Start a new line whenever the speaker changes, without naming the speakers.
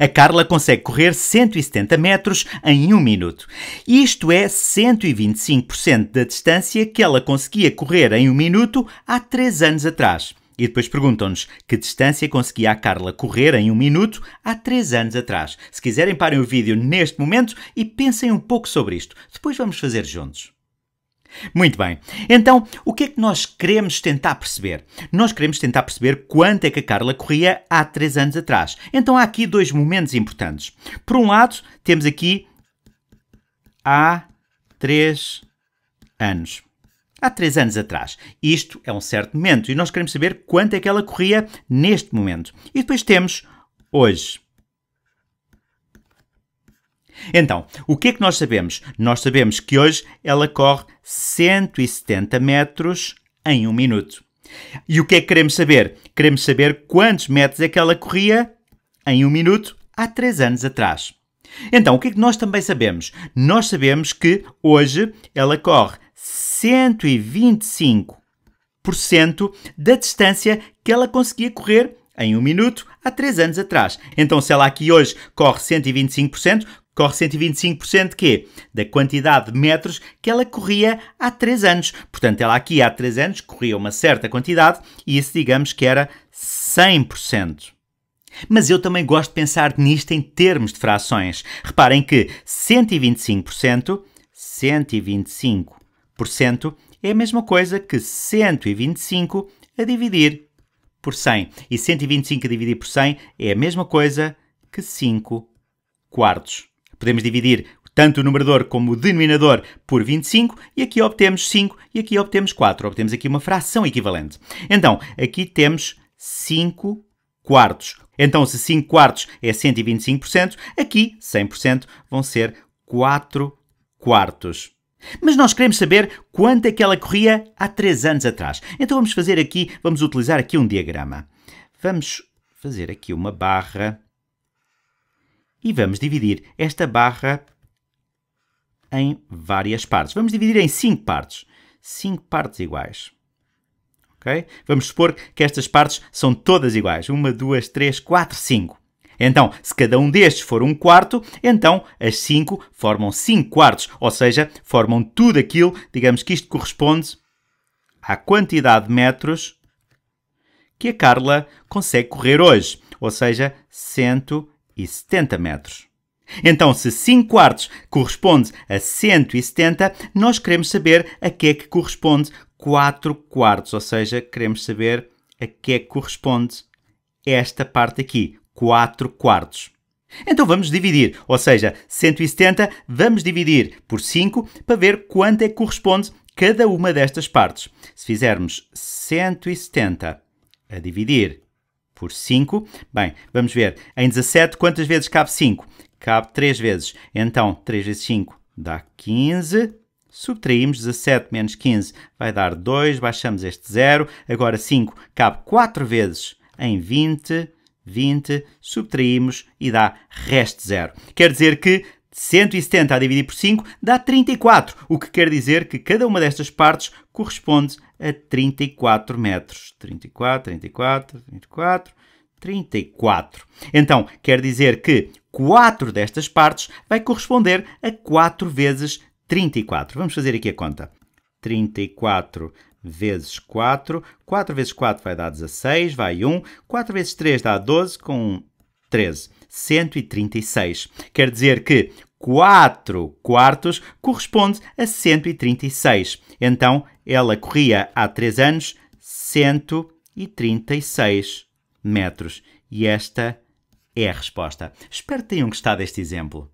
A Carla consegue correr 170 metros em um minuto. Isto é 125% da distância que ela conseguia correr em um minuto há 3 anos atrás. E depois perguntam-nos que distância conseguia a Carla correr em um minuto há 3 anos atrás. Se quiserem, parem o vídeo neste momento e pensem um pouco sobre isto. Depois vamos fazer juntos. Muito bem. Então, o que é que nós queremos tentar perceber? Nós queremos tentar perceber quanto é que a Carla corria há três anos atrás. Então, há aqui dois momentos importantes. Por um lado, temos aqui há três anos. Há três anos atrás. Isto é um certo momento e nós queremos saber quanto é que ela corria neste momento. E depois temos hoje. Então, o que é que nós sabemos? Nós sabemos que hoje ela corre 170 metros em um minuto. E o que é que queremos saber? Queremos saber quantos metros é que ela corria em um minuto há 3 anos atrás. Então, o que é que nós também sabemos? Nós sabemos que hoje ela corre 125% da distância que ela conseguia correr em um minuto há 3 anos atrás. Então, se ela aqui hoje corre 125%, corre 125% quê? Da quantidade de metros que ela corria há 3 anos. Portanto, ela aqui há 3 anos corria uma certa quantidade e isso digamos que era 100%. Mas eu também gosto de pensar nisto em termos de frações. Reparem que 125%, 125% é a mesma coisa que 125 a dividir por 100. E 125 a dividir por 100 é a mesma coisa que 5 quartos. Podemos dividir tanto o numerador como o denominador por 25 e aqui obtemos 5 e aqui obtemos 4. Obtemos aqui uma fração equivalente. Então, aqui temos 5 quartos. Então, se 5 quartos é 125%, aqui 100% vão ser 4 quartos. Mas nós queremos saber quanto é que ela corria há 3 anos atrás. Então vamos fazer aqui, vamos utilizar aqui um diagrama. Vamos fazer aqui uma barra e vamos dividir esta barra em várias partes. Vamos dividir em 5 partes. 5 partes iguais. Okay? Vamos supor que estas partes são todas iguais. 1, 2, 3, 4, 5. Então, se cada um destes for um quarto, então as 5 formam 5 quartos, ou seja, formam tudo aquilo, digamos que isto corresponde à quantidade de metros que a Carla consegue correr hoje, ou seja, 100 e 70 metros. Então, se 5 quartos corresponde a 170, nós queremos saber a que é que corresponde 4 quartos, ou seja, queremos saber a que é que corresponde esta parte aqui, 4 quartos. Então vamos dividir, ou seja, 170 vamos dividir por 5 para ver quanto é que corresponde cada uma destas partes. Se fizermos 170 a dividir por 5. Bem, vamos ver. Em 17, quantas vezes cabe 5? Cabe 3 vezes. Então, 3 vezes 5 dá 15. Subtraímos 17 menos 15, vai dar 2, baixamos este zero. Agora 5 cabe 4 vezes em 20. 20, subtraímos e dá resto zero. Quer dizer que 170 a dividir por 5 dá 34, o que quer dizer que cada uma destas partes corresponde é a 34 metros. 34, 34, 34, 34. Então, quer dizer que 4 destas partes vai corresponder a 4 vezes 34. Vamos fazer aqui a conta. 34 vezes 4. 4 vezes 4 vai dar 16, vai 1. 4 vezes 3 dá 12, com 13. 136. Quer dizer que 4 quartos corresponde a 136. Então, ela corria há 3 anos 136 metros. E esta é a resposta. Espero que tenham gostado deste exemplo.